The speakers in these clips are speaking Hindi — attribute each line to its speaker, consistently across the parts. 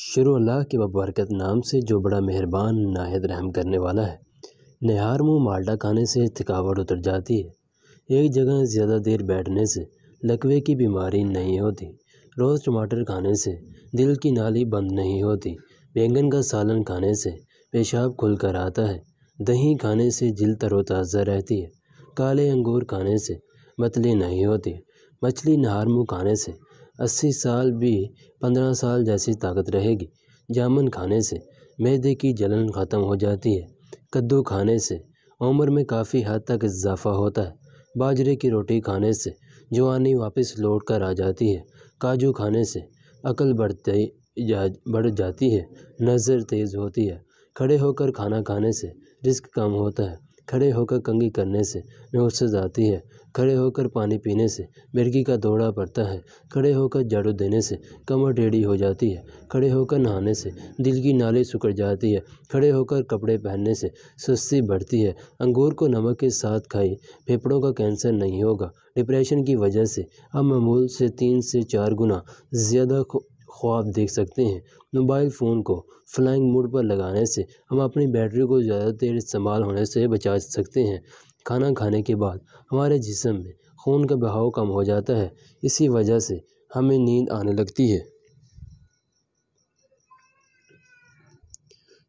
Speaker 1: शुरू अल्लाह के बबरकत नाम से जो बड़ा मेहरबान नाहद रहम करने वाला है नहार मुँह माल्टा खाने से थकावट उतर जाती है एक जगह ज़्यादा देर बैठने से लकवे की बीमारी नहीं होती रोज़ टमाटर खाने से दिल की नाली बंद नहीं होती बैंगन का सालन खाने से पेशाब खुल कर आता है दही खाने से जिल तरोताज़ा रहती है काले अंगूर खाने से मतली नहीं होती मछली नहार मुँह खाने से अस्सी साल भी पंद्रह साल जैसी ताकत रहेगी जामुन खाने से मैदे की जलन ख़त्म हो जाती है कद्दू खाने से उम्र में काफ़ी हद तक इजाफा होता है बाजरे की रोटी खाने से जवानी वापस लौट कर आ जाती है काजू खाने से अकल बढ़ती जा बढ़ जाती है नज़र तेज़ होती है खड़े होकर खाना खाने से रिस्क कम होता है खड़े होकर कंगी करने से से जाती है खड़े होकर पानी पीने से मिर्गी का दौड़ा पड़ता है खड़े होकर झाड़ू देने से कमर टेढ़ी हो जाती है खड़े होकर नहाने से दिल की नाली सुकड़ जाती है खड़े होकर कपड़े पहनने से सुस्ती बढ़ती है अंगूर को नमक के साथ खाई फेफड़ों का कैंसर नहीं होगा डिप्रेशन की वजह से अब मामूल से तीन से चार गुना ज़्यादा ख्वाब देख सकते हैं मोबाइल फ़ोन को फ्लाइंग मोड पर लगाने से हम अपनी बैटरी को ज़्यादा देर इस्तेमाल होने से बचा सकते हैं खाना खाने के बाद हमारे जिसम में खून का बहाव कम हो जाता है इसी वजह से हमें नींद आने लगती है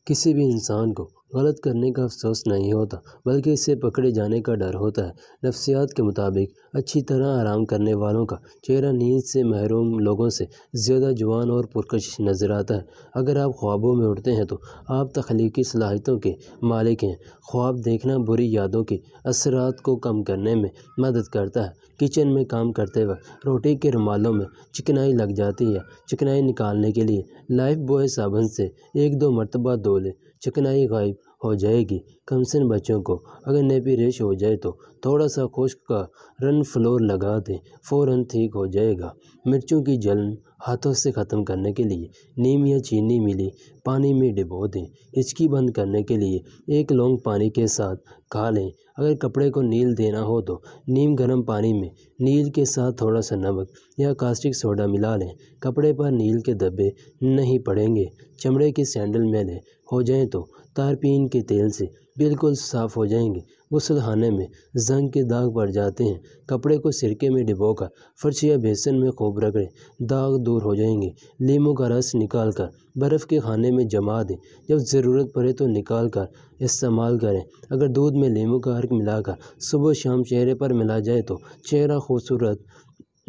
Speaker 1: किसी भी इंसान को गलत करने का अफसोस नहीं होता बल्कि इसे पकड़े जाने का डर होता है नफसियात के मुताबिक अच्छी तरह आराम करने वालों का चेहरा नींद से महरूम लोगों से ज़्यादा जवान और पुरकश नज़र आता है अगर आप ख्वाबों में उठते हैं तो आप तख्लीकी सलाहितों के मालिक हैं ख्वाब देखना बुरी यादों के असरात को कम करने में मदद करता है किचन में काम करते वक्त रोटी के रुमालों में चिकनाई लग जाती है चिकनाई निकालने के लिए लाइफ बॉय साबुन से एक दो मरतबा धो लें चिकनाई गायब हो जाएगी कमसिन बच्चों को अगर नेपी रेश हो जाए तो थोड़ा सा खुश्क का रन फ्लोर लगा दें फ़ौर ठीक हो जाएगा मिर्चों की जलन हाथों से ख़त्म करने के लिए नीम या चीनी मिली पानी में डिबो दें हिचकी बंद करने के लिए एक लौंग पानी के साथ खा लें अगर कपड़े को नील देना हो तो नीम गर्म पानी में नील के साथ थोड़ा सा नमक या कास्टिक सोडा मिला लें कपड़े पर नील के धब्बे नहीं पड़ेंगे चमड़े की सैंडल में लें हो जाएं तो तारपीन के तेल से बिल्कुल साफ़ हो जाएंगे गुसलखाने में जंग के दाग बढ़ जाते हैं कपड़े को सिरके में डिबोकर फर्श या बेसन में खूब रगड़ें दाग दूर हो जाएंगे लीम का रस निकाल कर बर्फ़ के खाने में जमा दें जब ज़रूरत पड़े तो निकाल कर इस्तेमाल करें अगर दूध में नींबू का अर्क मिलाकर सुबह शाम चेहरे पर मिला जाए तो चेहरा खूबसूरत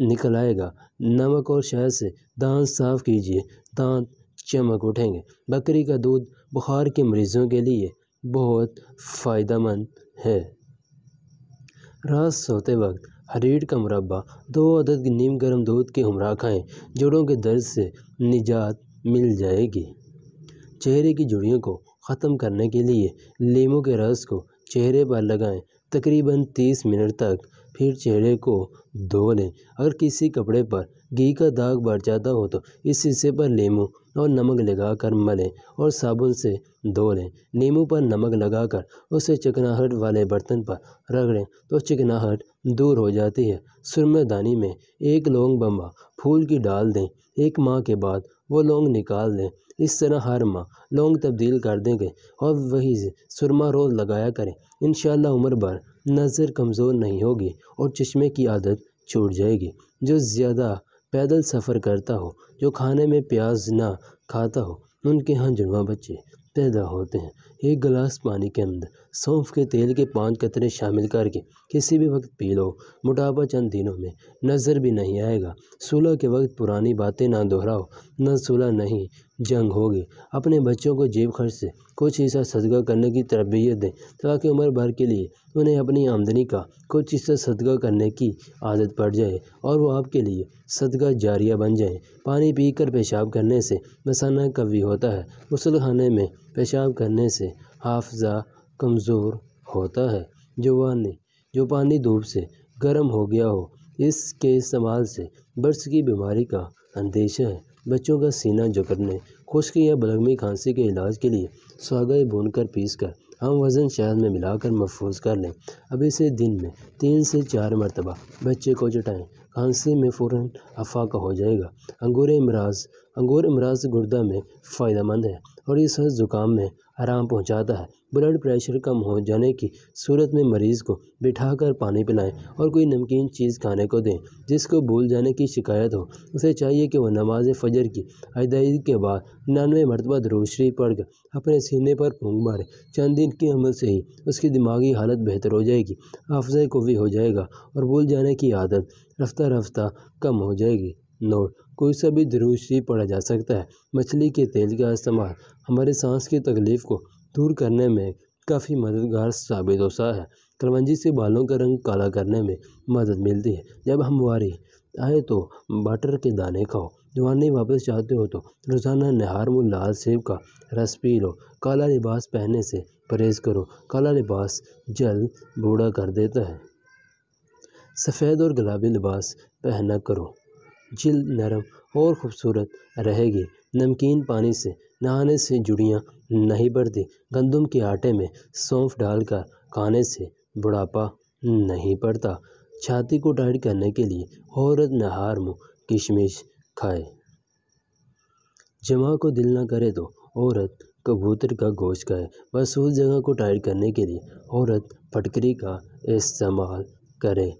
Speaker 1: निकल आएगा नमक और शहद से दांत साफ़ कीजिए दांत चमक उठेंगे बकरी का दूध बुखार के मरीज़ों के लिए बहुत फ़ायदा मंद है रात सोते वक्त हरीड का मुरबा दो अदद नीम गर्म दूध के हमरा खाएँ जोड़ों के दर्द से निजात मिल जाएगी चेहरे की जुड़ियों को ख़त्म करने के लिए लीमू के रस को चेहरे पर लगाएं तकरीबन 30 मिनट तक फिर चेहरे को धो लें अगर किसी कपड़े पर घी का दाग बढ़ जाता हो तो इस हिस्से पर नींबू और नमक लगाकर मलें और साबुन से धो लें नींबू पर नमक लगाकर उसे चिकनाहट वाले बर्तन पर रगड़ें तो चिकनाहट दूर हो जाती है सुरमेदानी में एक लौंग बम्बा फूल की डाल दें एक माह के बाद वो लौंग निकाल दें इस तरह हर माह लौंग तब्दील कर देंगे और वही से सुरमा रोज़ लगाया करें इन उम्र भर नज़र कमज़ोर नहीं होगी और चश्मे की आदत छूट जाएगी जो ज़्यादा पैदल सफ़र करता हो जो खाने में प्याज ना खाता हो उनके यहाँ जुड़वा बच्चे पैदा होते हैं एक गिलास पानी के अंदर सौंफ के तेल के पांच कतरे शामिल करके किसी भी वक्त पी लो मोटापा चंद दिनों में नज़र भी नहीं आएगा सुलह के वक्त पुरानी बातें ना दोहराओ न सुलह नहीं जंग होगी अपने बच्चों को जेब खर्च से कुछ हिस्सा सदका करने की तरबियत दें ताकि उम्र भर के लिए उन्हें अपनी आमदनी का कुछ हिस्सा सदका करने की आदत पड़ जाए और वो आपके लिए सदका जारिया बन जाए पानी पीकर पेशाब करने से मसाना कवी होता है खाने में पेशाब करने से हाफजा कमज़ोर होता है जवानी जो पानी धूप से गर्म हो गया हो इसके इस्तेमाल से बर्स की बीमारी का अंदेशा है बच्चों का सीना जकड़ने खुश्की या बलगमी खांसी के इलाज के लिए सुहागा भून कर पीस कर हम वज़न शहद में मिलाकर महफूज कर लें अब इसे दिन में तीन से चार मरतबा बच्चे को जुटाएँ खांसी में फ़ौर अफाका हो जाएगा अंगूर अमराज अंगूर अमराज गुर्दा में फ़ायदा मंद है और इस ज़ुकाम में आराम पहुंचाता है ब्लड प्रेशर कम हो जाने की सूरत में मरीज़ को बिठाकर पानी पिलाएं और कोई नमकीन चीज़ खाने को दें जिसको भूल जाने की शिकायत हो उसे चाहिए कि वह नमाज फजर की अदायगी के बाद नानवे मरतबा दरूशरी पढ़कर अपने सीने पर पोंग मारे चंद दिन के अमल से ही उसकी दिमागी हालत बेहतर हो जाएगी अफजय को भी हो जाएगा और भूल जाने की आदत रफ्तार रफ्तार कम हो जाएगी नोट कोई सा भी दृश्य पढ़ा जा सकता है मछली के तेल का इस्तेमाल हमारे सांस की तकलीफ़ को दूर करने में काफ़ी मददगार साबित होता है करवंजी से बालों का रंग काला करने में मदद मिलती है जब हम वारी आए तो बटर के दाने खाओ जवानी वापस चाहते हो तो रोज़ाना नहार में लाल सेब का रस पी लो काला लिबास पहनने से परहेज़ करो काला लिबास जल बूढ़ा कर देता है सफ़ेद और गुलाबी लिबास पहना करो जल्द नरम और ख़ूबसूरत रहेगी नमकीन पानी से नहाने से जुड़ियाँ नहीं बढ़ती गंदम के आटे में सौंफ डालकर खाने से बुढ़ापा नहीं पड़ता छाती को टाइट करने के लिए औरत नहार मुँह किशमिश खाए जमा को दिल ना करे तो औरत कबूतर का गोश खाए बस उस जगह को टाइट करने के लिए औरत फटकरी का इस्तेमाल करे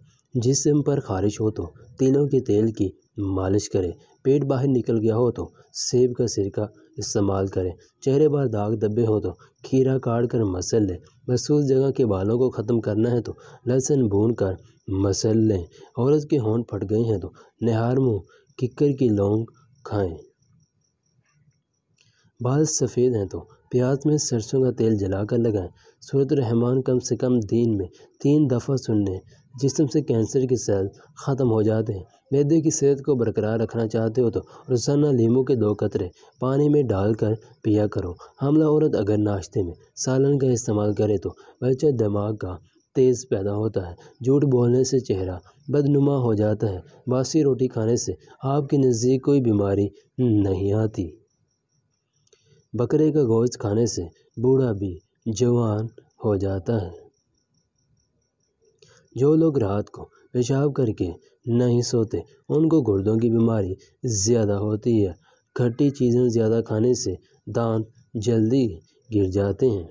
Speaker 1: जिसम पर खारिश हो तो तिलों के तेल की मालिश करें पेट बाहर निकल गया हो तो सेब का सिरका इस्तेमाल करें चेहरे पर दाग दब्बे हो तो खीरा काट कर मसल लें महसूस जगह के बालों को ख़त्म करना है तो लहसुन भून कर मसल लें औरत के होन फट गए हैं तो निहार मुँह किक्कर की लौंग खाएं बाल सफ़ेद हैं तो प्याज में सरसों का तेल जलाकर लगाएं सूरत रहमान कम से कम दिन में तीन दफ़ा सुन लें जिसम से कैंसर के सेल ख़त्म हो जाते हैं मैदे की सेहत को बरकरार रखना चाहते हो तो रोज़ाना लीमू के दो कतरे पानी में डालकर पिया करो हमला औरत अगर नाश्ते में सालन का इस्तेमाल करे तो बच्चा दिमाग का तेज़ पैदा होता है झूठ बोलने से चेहरा बदनुमा हो जाता है बासी रोटी खाने से आपके नज़दीक कोई बीमारी नहीं आती बकरे का गोश्त खाने से बूढ़ा भी जवान हो जाता है जो लोग रात को पेशाब करके नहीं सोते उनको गुर्दों की बीमारी ज़्यादा होती है खट्टी चीज़ें ज़्यादा खाने से दांत जल्दी गिर जाते हैं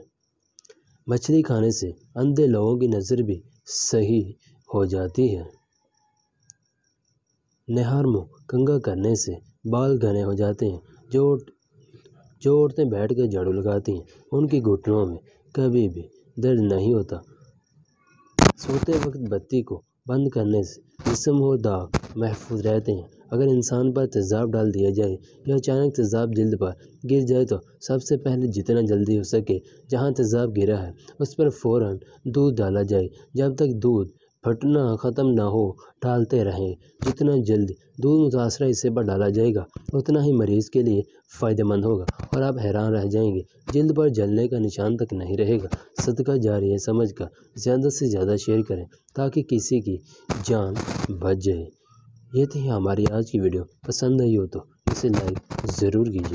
Speaker 1: मछली खाने से अंधे लोगों की नज़र भी सही हो जाती है नहर मुँह कंगा करने से बाल घने हो जाते हैं जो जो औरतें बैठ कर झाड़ू लगाती हैं उनकी घुटनों में कभी भी दर्द नहीं होता सोते वक्त बत्ती को बंद करने से जिसम और दाग महफूज रहते हैं अगर इंसान पर तेज़ाब डाल दिया जाए या अचानक तेज़ाब जल्द पर गिर जाए तो सबसे पहले जितना जल्दी हो सके जहाँ तेज़ाब गिरा है उस पर फ़ौर दूध डाला जाए जब तक दूध फटना ख़त्म ना हो टालते रहें जितना जल्द दूध मुतासर इससे पर डाला जाएगा उतना ही मरीज़ के लिए फ़ायदेमंद होगा और आप हैरान रह जाएंगे जल्द पर जलने का निशान तक नहीं रहेगा सदका जारी है समझ कर ज़्यादा से ज़्यादा शेयर करें ताकि किसी की जान बच जाए ये थी हमारी आज की वीडियो पसंद आई हो तो इसे लाइक ज़रूर कीजिए